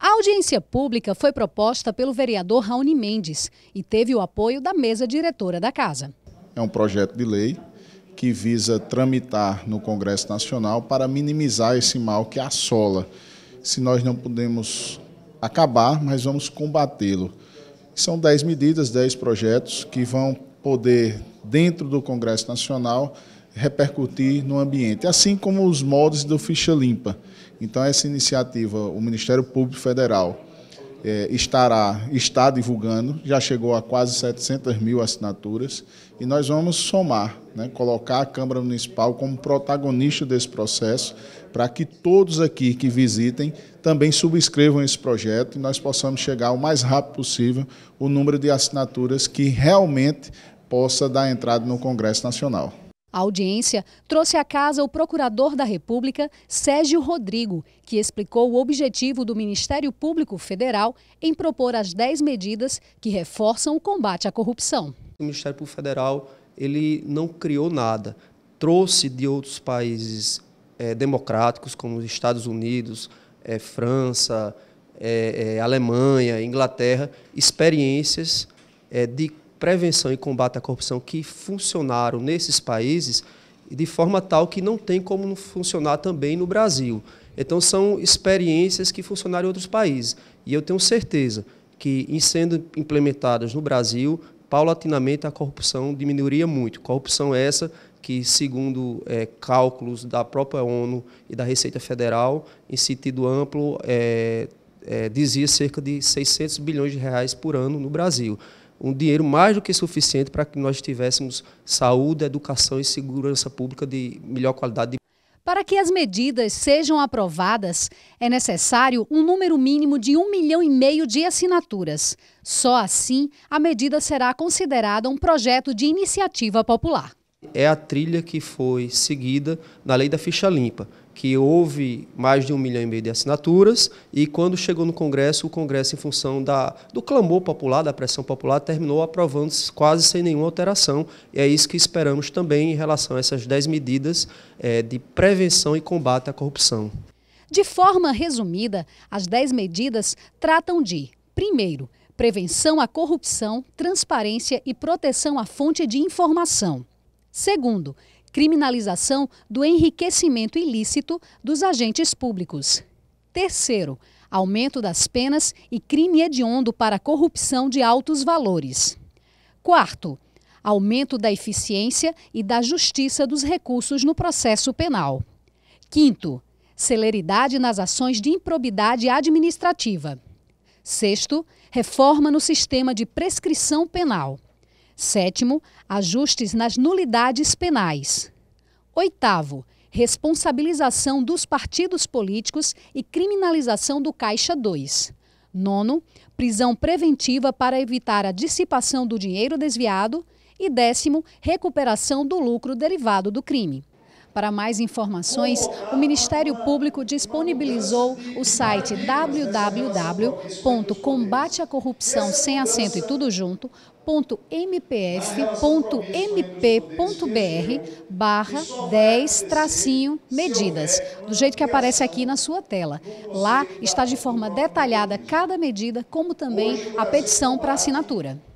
A audiência pública foi proposta pelo vereador Raoni Mendes e teve o apoio da mesa diretora da casa. É um projeto de lei que visa tramitar no Congresso Nacional para minimizar esse mal que assola. Se nós não podemos acabar, mas vamos combatê-lo. São 10 medidas, 10 projetos que vão poder, dentro do Congresso Nacional, repercutir no ambiente, assim como os moldes do ficha limpa. Então essa iniciativa, o Ministério Público Federal é, estará está divulgando, já chegou a quase 700 mil assinaturas e nós vamos somar, né, colocar a Câmara Municipal como protagonista desse processo para que todos aqui que visitem também subscrevam esse projeto e nós possamos chegar o mais rápido possível o número de assinaturas que realmente possa dar entrada no Congresso Nacional. A audiência trouxe à casa o procurador da República, Sérgio Rodrigo, que explicou o objetivo do Ministério Público Federal em propor as 10 medidas que reforçam o combate à corrupção. O Ministério Público Federal ele não criou nada, trouxe de outros países é, democráticos, como os Estados Unidos, é, França, é, Alemanha, Inglaterra, experiências de prevenção e combate à corrupção que funcionaram nesses países de forma tal que não tem como funcionar também no Brasil. Então, são experiências que funcionaram em outros países. E eu tenho certeza que, em sendo implementadas no Brasil, paulatinamente a corrupção diminuiria muito. Corrupção essa que, segundo é, cálculos da própria ONU e da Receita Federal, em sentido amplo, é, é, dizia cerca de 600 bilhões de reais por ano no Brasil um dinheiro mais do que suficiente para que nós tivéssemos saúde, educação e segurança pública de melhor qualidade. Para que as medidas sejam aprovadas, é necessário um número mínimo de um milhão e meio de assinaturas. Só assim, a medida será considerada um projeto de iniciativa popular. É a trilha que foi seguida na lei da ficha limpa, que houve mais de um milhão e meio de assinaturas e quando chegou no Congresso, o Congresso, em função da, do clamor popular, da pressão popular, terminou aprovando quase sem nenhuma alteração. E é isso que esperamos também em relação a essas 10 medidas é, de prevenção e combate à corrupção. De forma resumida, as 10 medidas tratam de, primeiro, prevenção à corrupção, transparência e proteção à fonte de informação. Segundo, criminalização do enriquecimento ilícito dos agentes públicos. Terceiro, aumento das penas e crime hediondo para corrupção de altos valores. Quarto, aumento da eficiência e da justiça dos recursos no processo penal. Quinto, celeridade nas ações de improbidade administrativa. Sexto, reforma no sistema de prescrição penal. Sétimo, ajustes nas nulidades penais. Oitavo, responsabilização dos partidos políticos e criminalização do Caixa 2. Nono, prisão preventiva para evitar a dissipação do dinheiro desviado. E décimo, recuperação do lucro derivado do crime. Para mais informações, o Ministério Público disponibilizou o site www.combateacorrupção e tudo barra 10 tracinho medidas, do jeito que aparece aqui na sua tela. Lá está de forma detalhada cada medida, como também a petição para assinatura.